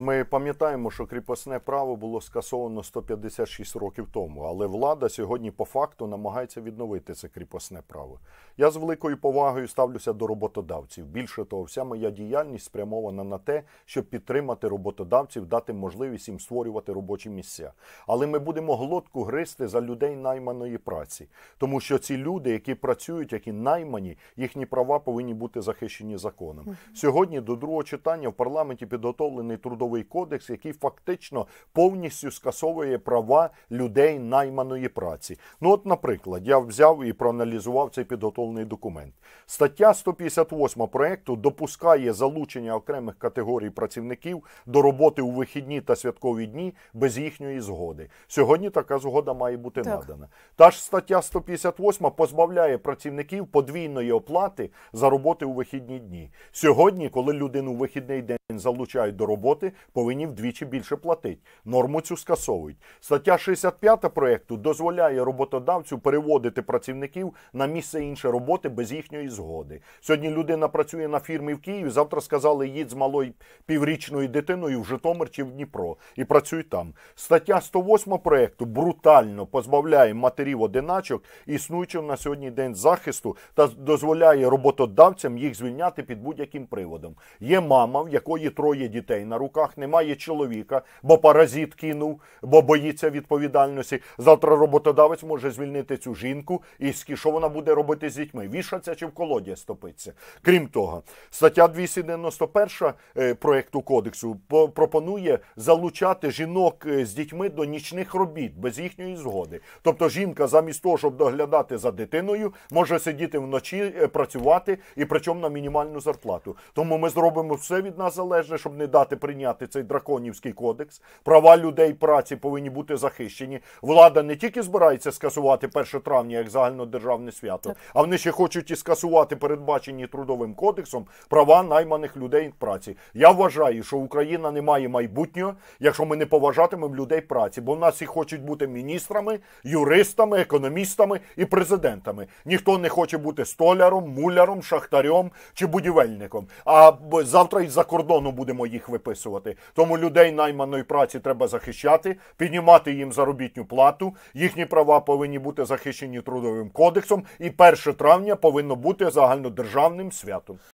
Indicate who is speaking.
Speaker 1: Ми пам'ятаємо, що кріпосне право було скасовано 156 років тому, але влада сьогодні по факту намагається відновити це кріпосне право. Я з великою повагою ставлюся до роботодавців. Більше того, вся моя діяльність спрямована на те, щоб підтримати роботодавців, дати можливість їм створювати робочі місця. Але ми будемо глотку гризти за людей найманої праці, тому що ці люди, які працюють, які наймані, їхні права повинні бути захищені законом. Сьогодні до другого читання в парламенті підготовлений трудовий трудовий кодекс, який фактично повністю скасовує права людей найманої праці. Ну, от, наприклад, я взяв і проаналізував цей підготовлений документ. Стаття 158 проекту допускає залучення окремих категорій працівників до роботи у вихідні та святкові дні без їхньої згоди. Сьогодні така згода має бути так. надана. Та ж стаття 158 позбавляє працівників подвійної оплати за роботи у вихідні дні. Сьогодні, коли людину у вихідний день залучають до роботи, повинні вдвічі більше платити. Норму цю скасовують. Стаття 65 проєкту дозволяє роботодавцю переводити працівників на місце іншої роботи без їхньої згоди. Сьогодні людина працює на фірмі в Києві. Завтра сказали, їдь з малою піврічною дитиною в Житомир чи в Дніпро і працюй там. Стаття 108 проєкту брутально позбавляє матерів одиначок існуючого на сьогодні день захисту та дозволяє роботодавцям їх звільняти під будь-яким приводом. Є мама, в якої троє дітей на руках руках немає чоловіка, бо паразит кинув, бо боїться відповідальності. Завтра роботодавець може звільнити цю жінку і що вона буде робити з дітьми? Вішаться чи в колоді стопиться. Крім того, стаття 291 е, проєкту кодексу пропонує залучати жінок е, з дітьми до нічних робіт без їхньої згоди. Тобто, жінка, замість того, щоб доглядати за дитиною, може сидіти вночі, е, працювати і причому на мінімальну зарплату. Тому ми зробимо все від нас залежне, щоб не дати прийняти міняти цей драконівський кодекс. Права людей праці повинні бути захищені. Влада не тільки збирається скасувати 1 травня як загальнодержавне свято, а вони ще хочуть і скасувати передбачені трудовим кодексом права найманих людей праці. Я вважаю, що Україна не має майбутнього, якщо ми не поважатимемо людей праці, бо в нас і хочуть бути міністрами, юристами, економістами і президентами. Ніхто не хоче бути столяром, муляром, шахтарем чи будівельником. А завтра із за кордону будемо їх виписувати виплати. Тому людей найманої праці треба захищати, піднімати їм заробітну плату. Їхні права повинні бути захищені трудовим кодексом. І 1 травня повинно бути загальнодержавним святом.